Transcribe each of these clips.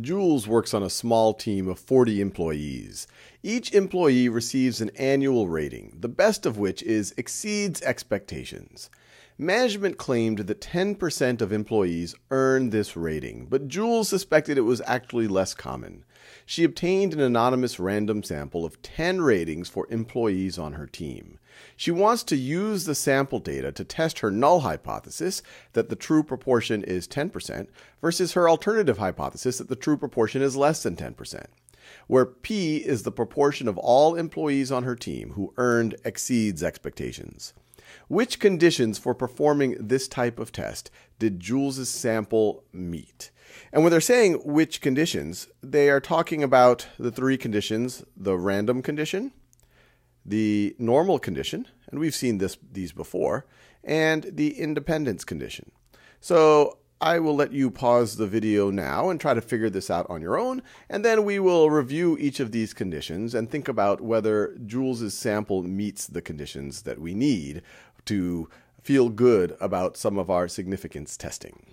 Jules works on a small team of 40 employees. Each employee receives an annual rating, the best of which is exceeds expectations. Management claimed that 10% of employees earned this rating, but Jules suspected it was actually less common. She obtained an anonymous random sample of 10 ratings for employees on her team. She wants to use the sample data to test her null hypothesis that the true proportion is 10% versus her alternative hypothesis that the true proportion is less than 10% where P is the proportion of all employees on her team who earned exceeds expectations. Which conditions for performing this type of test did Jules' sample meet? And when they're saying which conditions, they are talking about the three conditions the random condition, the normal condition, and we've seen this, these before, and the independence condition. So I will let you pause the video now and try to figure this out on your own, and then we will review each of these conditions and think about whether Jules' sample meets the conditions that we need to feel good about some of our significance testing.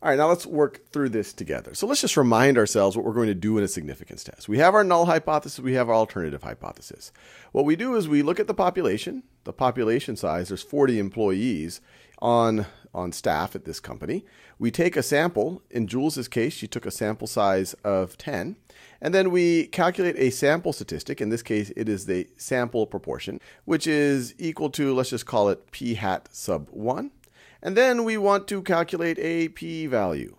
All right, now let's work through this together. So let's just remind ourselves what we're going to do in a significance test. We have our null hypothesis, we have our alternative hypothesis. What we do is we look at the population, the population size, there's 40 employees on on staff at this company. We take a sample. In Jules's case, she took a sample size of 10. And then we calculate a sample statistic. In this case, it is the sample proportion, which is equal to, let's just call it p hat sub 1. And then we want to calculate a p value.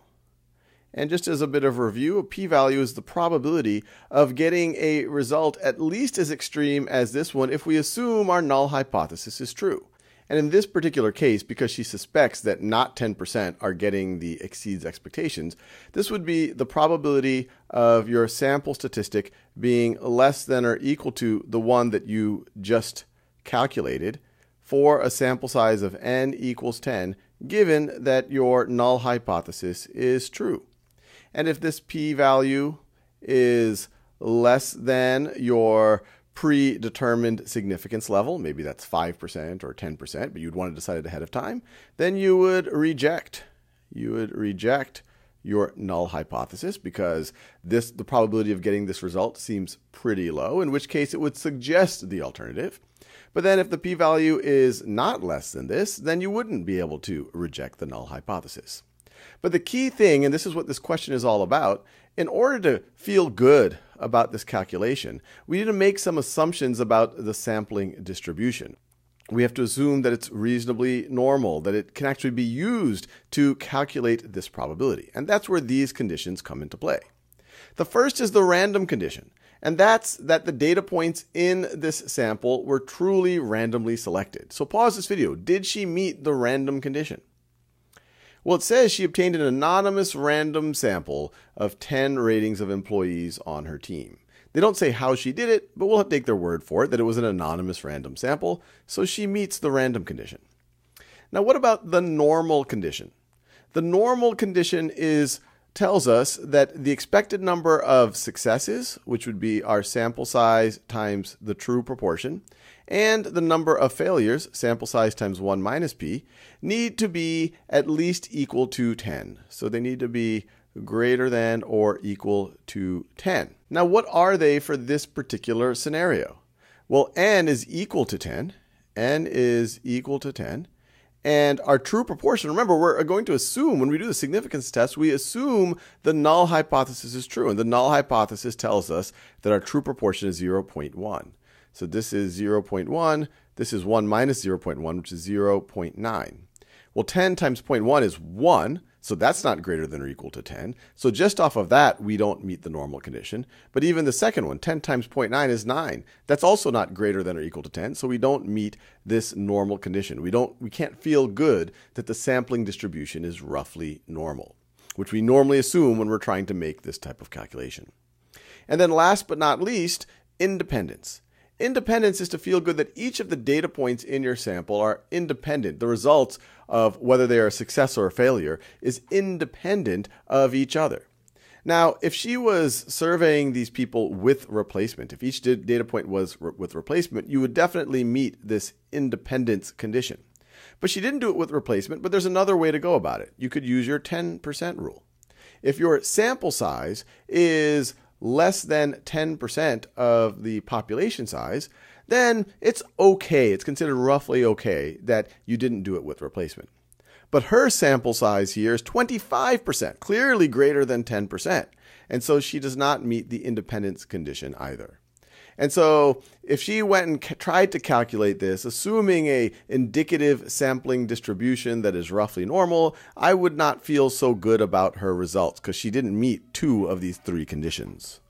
And just as a bit of review, a p value is the probability of getting a result at least as extreme as this one if we assume our null hypothesis is true. And in this particular case, because she suspects that not 10% are getting the exceeds expectations, this would be the probability of your sample statistic being less than or equal to the one that you just calculated for a sample size of n equals 10, given that your null hypothesis is true. And if this p value is less than your predetermined significance level, maybe that's 5% or 10%, but you'd want to decide it ahead of time, then you would reject. You would reject your null hypothesis because this the probability of getting this result seems pretty low, in which case it would suggest the alternative. But then if the p-value is not less than this, then you wouldn't be able to reject the null hypothesis. But the key thing, and this is what this question is all about, in order to feel good about this calculation, we need to make some assumptions about the sampling distribution. We have to assume that it's reasonably normal, that it can actually be used to calculate this probability. And that's where these conditions come into play. The first is the random condition, and that's that the data points in this sample were truly randomly selected. So pause this video. Did she meet the random condition? Well, it says she obtained an anonymous random sample of 10 ratings of employees on her team. They don't say how she did it, but we'll take their word for it that it was an anonymous random sample, so she meets the random condition. Now, what about the normal condition? The normal condition is tells us that the expected number of successes, which would be our sample size times the true proportion, and the number of failures, sample size times 1 minus p, need to be at least equal to 10. So they need to be greater than or equal to 10. Now, what are they for this particular scenario? Well, n is equal to 10. n is equal to 10. And our true proportion, remember, we're going to assume when we do the significance test, we assume the null hypothesis is true. And the null hypothesis tells us that our true proportion is 0.1. So this is 0.1. This is 1 minus 0.1, which is 0.9. Well, 10 times 0.1 is 1, so that's not greater than or equal to 10. So just off of that, we don't meet the normal condition. But even the second one, 10 times 0.9 is 9. That's also not greater than or equal to 10, so we don't meet this normal condition. We don't we can't feel good that the sampling distribution is roughly normal, which we normally assume when we're trying to make this type of calculation. And then last but not least, independence. Independence is to feel good that each of the data points in your sample are independent. The results of whether they are a success or a failure is independent of each other. Now, if she was surveying these people with replacement, if each data point was re- with replacement, you would definitely meet this independence condition. But she didn't do it with replacement, but there's another way to go about it. You could use your 10% rule. If your sample size is less than 10% of the population size, then it's okay. It's considered roughly okay that you didn't do it with replacement. But her sample size here is 25%, clearly greater than 10%. And so she does not meet the independence condition either. And so if she went and ca- tried to calculate this, assuming a indicative sampling distribution that is roughly normal, I would not feel so good about her results because she didn't meet two of these three conditions.